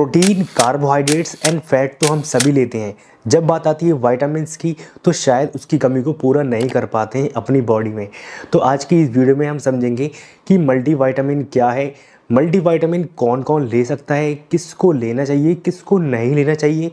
protein carbohydrates and fat तो हम सभी लेते हैं जब बात आती है वाइटामस की तो शायद उसकी कमी को पूरा नहीं कर पाते हैं अपनी बॉडी में तो आज की इस वीडियो में हम समझेंगे कि मल्टी वाइटामिन क्या है वाइटामिन कौन कौन ले सकता है किसको लेना चाहिए किसको नहीं लेना चाहिए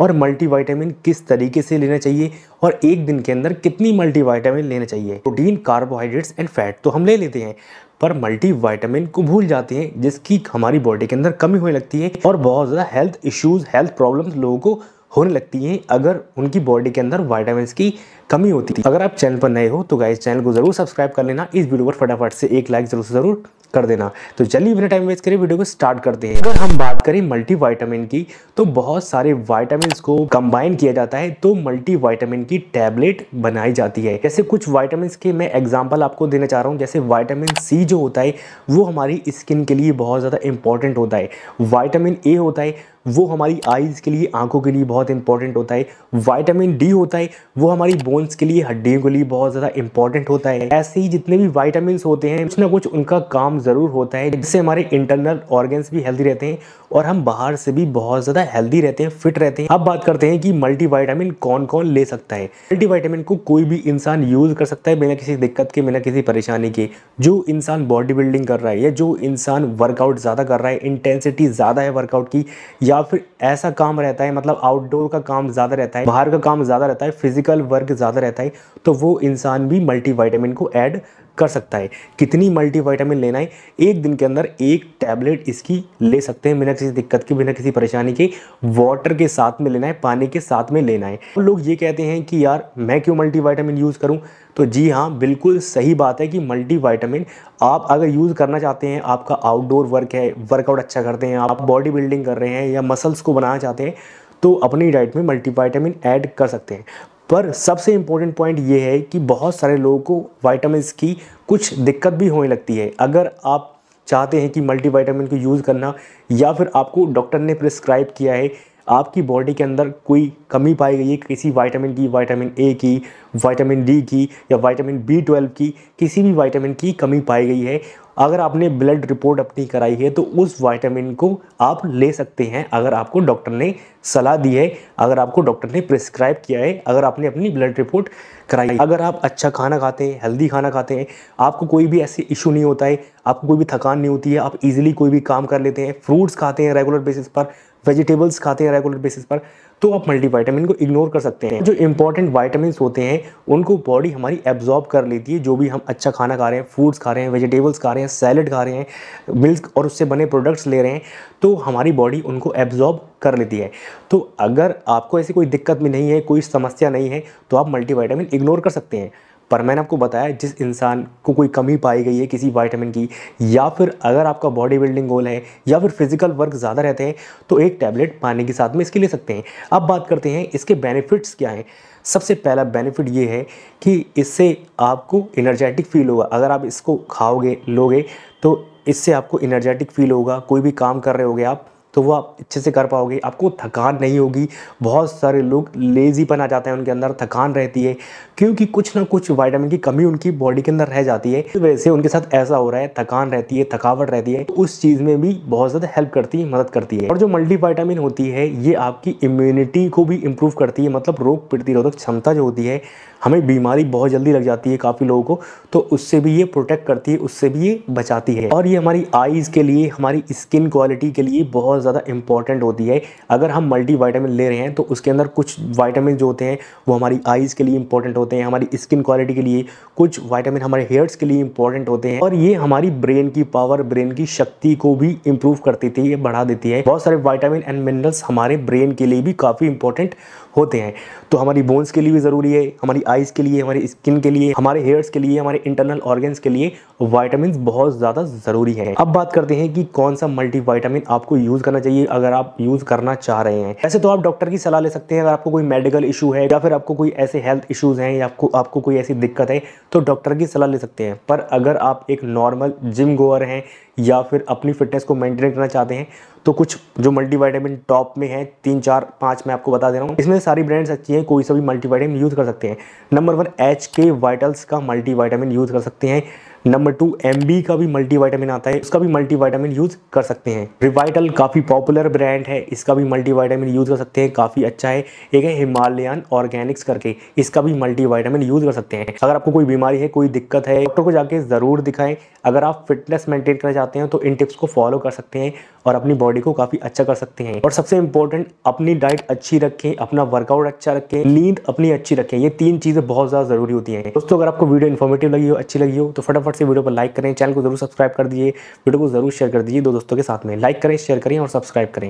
और वाइटामिन किस तरीके से लेना चाहिए और एक दिन के अंदर कितनी वाइटामिन लेना चाहिए प्रोटीन कार्बोहाइड्रेट्स एंड फैट तो हम ले लेते हैं पर मल्टीविटामिन को भूल जाते हैं जिसकी हमारी बॉडी के अंदर कमी होने लगती है और बहुत ज़्यादा हेल्थ इश्यूज हेल्थ प्रॉब्लम्स लोगों को होने लगती हैं अगर उनकी बॉडी के अंदर वाइटामिन की कमी होती थी अगर आप चैनल पर नए हो तो गाइस चैनल को जरूर सब्सक्राइब कर लेना इस वीडियो पर फटाफट से एक लाइक जरूर से जरूर कर देना तो चलिए बिना टाइम वेस्ट करिए वीडियो को स्टार्ट करते हैं अगर हम बात करें मल्टी वाइटामिन की तो बहुत सारे वाइटामिन को कंबाइन किया जाता है तो मल्टी वाइटामिन की टैबलेट बनाई जाती है जैसे कुछ वाइटामिन के मैं एग्जाम्पल आपको देना चाह रहा हूँ जैसे वाइटामिन सी जो होता है वो हमारी स्किन के लिए बहुत ज़्यादा इंपॉर्टेंट होता है वाइटामिन ए होता है वो हमारी आईज के लिए आंखों के लिए बहुत इंपॉर्टेंट होता है वाइटामिन डी होता है वो हमारी बोन्स के लिए हड्डियों के लिए बहुत ज़्यादा इंपॉर्टेंट होता है ऐसे ही जितने भी वाइटामिन होते हैं कुछ ना कुछ उनका काम ज़रूर होता है जिससे हमारे इंटरनल ऑर्गन्स भी हेल्दी रहते हैं और हम बाहर से भी बहुत ज़्यादा हेल्दी रहते हैं फिट रहते हैं अब बात करते हैं कि मल्टी कौन कौन ले सकता है मल्टी को कोई भी इंसान यूज़ कर सकता है बिना किसी दिक्कत के बिना किसी परेशानी के जो इंसान बॉडी बिल्डिंग कर रहा है या जो इंसान वर्कआउट ज़्यादा कर रहा है इंटेंसिटी ज़्यादा है वर्कआउट की या फिर ऐसा काम रहता है मतलब आउटडोर का काम ज़्यादा रहता है बाहर का काम ज़्यादा रहता है फिजिकल वर्क ज़्यादा रहता है तो वो इंसान भी मल्टीवाइटामिन को ऐड कर सकता है कितनी मल्टीवाइटामिन लेना है एक दिन के अंदर एक टैबलेट इसकी ले सकते हैं बिना किसी दिक्कत के बिना किसी परेशानी के वाटर के साथ में लेना है पानी के साथ में लेना है तो लोग ये कहते हैं कि यार मैं क्यों मल्टीवाइटामिन यूज़ करूँ तो जी हाँ बिल्कुल सही बात है कि मल्टीवाइटामिन आप अगर यूज़ करना चाहते हैं आपका आउटडोर वर्क है वर्कआउट अच्छा करते हैं आप बॉडी बिल्डिंग कर रहे हैं या मसल्स को बनाना चाहते हैं तो अपनी डाइट में मल्टीवाइटामिन ऐड कर सकते हैं पर सबसे इम्पोर्टेंट पॉइंट ये है कि बहुत सारे लोगों को वाइटामिन की कुछ दिक्कत भी होने लगती है अगर आप चाहते हैं कि वाइटामिन को यूज़ करना या फिर आपको डॉक्टर ने प्रिस्क्राइब किया है आपकी बॉडी के अंदर कोई कमी पाई गई है किसी वाइटामिन की वाइटामिन ए की विटामिन डी की या विटामिन बी ट्वेल्व की किसी भी विटामिन की कमी पाई गई है अगर आपने ब्लड रिपोर्ट अपनी कराई है तो उस विटामिन को आप ले सकते हैं अगर आपको डॉक्टर ने सलाह दी है अगर आपको डॉक्टर ने प्रिस्क्राइब किया है अगर आपने अपनी ब्लड रिपोर्ट कराई है अगर आप अच्छा खाना खाते हैं हेल्दी खाना खाते हैं आपको कोई भी ऐसे इशू नहीं होता है आपको कोई भी थकान नहीं होती है आप ईजिली कोई भी काम कर लेते हैं फ्रूट्स खाते हैं रेगुलर बेसिस पर वेजिटेबल्स खाते हैं रेगुलर बेसिस पर तो आप मल्टीवाइटामिन को इग्नोर कर सकते हैं जो इंपॉर्टेंट वाइटामिन होते हैं उनको बॉडी हमारी एब्जॉर्ब कर लेती है जो भी हम अच्छा खाना खा रहे हैं फ्रूट्स खा रहे हैं वेजिटेबल्स खा रहे हैं सैलड खा रहे हैं मिल्क और उससे बने प्रोडक्ट्स ले रहे हैं तो हमारी बॉडी उनको एब्जॉर्ब कर लेती है तो अगर आपको ऐसी कोई दिक्कत भी नहीं है कोई समस्या नहीं है तो आप मल्टीवाइटामिन इग्नोर कर सकते हैं पर मैंने आपको बताया जिस इंसान को कोई कमी पाई गई है किसी वाइटामिन की या फिर अगर आपका बॉडी बिल्डिंग गोल है या फिर फिजिकल वर्क ज़्यादा रहते हैं तो एक टैबलेट पानी के साथ में इसके ले सकते हैं अब बात करते हैं इसके बेनिफिट्स क्या हैं सबसे पहला बेनिफिट ये है कि इससे आपको इनर्जेटिक फील होगा अगर आप इसको खाओगे लोगे तो इससे आपको इनर्जेटिक फील होगा कोई भी काम कर रहे होगे आप तो वो आप अच्छे से कर पाओगे आपको थकान नहीं होगी बहुत सारे लोग लेज़ीपन आ जाते हैं उनके अंदर थकान रहती है क्योंकि कुछ ना कुछ वाइटामिन की कमी उनकी बॉडी के अंदर रह जाती है तो वैसे उनके साथ ऐसा हो रहा है थकान रहती है थकावट रहती है तो उस चीज़ में भी बहुत ज़्यादा हेल्प करती है मदद करती है और जो मल्टी वाइटामिन होती है ये आपकी इम्यूनिटी को भी इम्प्रूव करती है मतलब रोग प्रतिरोधक क्षमता जो होती है हमें बीमारी बहुत जल्दी लग जाती है काफ़ी लोगों को तो उससे भी ये प्रोटेक्ट करती है उससे भी ये बचाती है और ये हमारी आइज़ के लिए हमारी स्किन क्वालिटी के लिए बहुत बहुत ज़्यादा इंपॉर्टेंट होती है अगर हम मल्टी वाइटामिन ले रहे हैं तो उसके अंदर कुछ वाइटामिन जो होते हैं वो हमारी आइज़ के लिए इंपॉर्टेंट होते हैं हमारी स्किन क्वालिटी के लिए कुछ वाइटामिन हमारे हेयर्स के लिए इंपॉर्टेंट होते हैं और ये हमारी ब्रेन की पावर ब्रेन की शक्ति को भी इंप्रूव करती थी ये बढ़ा देती है बहुत सारे वाइटामिन एंड मिनरल्स हमारे ब्रेन के लिए भी काफ़ी इंपॉर्टेंट होते हैं तो हमारी बोन्स के लिए भी ज़रूरी है हमारी आइज़ के लिए हमारी स्किन के लिए हमारे हेयर्स के लिए हमारे इंटरनल ऑर्गन्स के लिए वाइटामिन बहुत ज़्यादा ज़रूरी है अब बात करते हैं कि कौन सा मल्टी आपको यूज़ करना चाहिए अगर आप यूज़ करना चाह रहे हैं ऐसे तो आप डॉक्टर की सलाह ले सकते हैं अगर आपको कोई मेडिकल इशू है या फिर आपको कोई ऐसे हेल्थ इशूज़ हैं या आपको आपको कोई ऐसी दिक्कत है तो डॉक्टर की सलाह ले सकते हैं पर अगर आप एक नॉर्मल जिम गोअर हैं या फिर अपनी फिटनेस को मेंटेन करना चाहते हैं तो कुछ जो मल्टीवाइटामिन टॉप में है तीन चार पाँच मैं आपको बता दे रहा हूँ इसमें सारी ब्रांड्स अच्छी हैं कोई सा भी यूज़ कर सकते हैं number one H K Vitals का मल्टीवाइटामिन यूज़ कर सकते हैं नंबर टू एम का भी मल्टीवाइटामिन आता है उसका भी मल्टीवाइटामिन यूज़ कर सकते हैं रिवाइटल काफ़ी पॉपुलर ब्रांड है इसका भी मल्टीवाइटामिन यूज़ कर सकते हैं काफ़ी अच्छा है एक है हिमालयन ऑर्गेनिक्स करके इसका भी मल्टीवाइटामिन यूज़ कर सकते हैं अगर आपको कोई बीमारी है कोई दिक्कत है डॉक्टर को जाके ज़रूर दिखाएं अगर आप फिटनेस मेंटेन करना चाहते हैं तो इन टिप्स को फॉलो कर सकते हैं और अपनी बॉडी को काफ़ी अच्छा कर सकते हैं और सबसे इंपॉर्टेंट अपनी डाइट अच्छी रखें अपना वर्कआउट अच्छा रखें नींद अपनी अच्छी रखें ये तीन चीज़ें बहुत ज़्यादा ज़रूरी होती है दोस्तों अगर आपको वीडियो इन्फॉर्मेटिव लगी हो अच्छी लगी हो तो फटाफट फटाफट से वीडियो पर लाइक करें चैनल को जरूर सब्सक्राइब कर दिए वीडियो को जरूर शेयर कर दीजिए दो दोस्तों के साथ में लाइक करें शेयर करें और सब्सक्राइब करें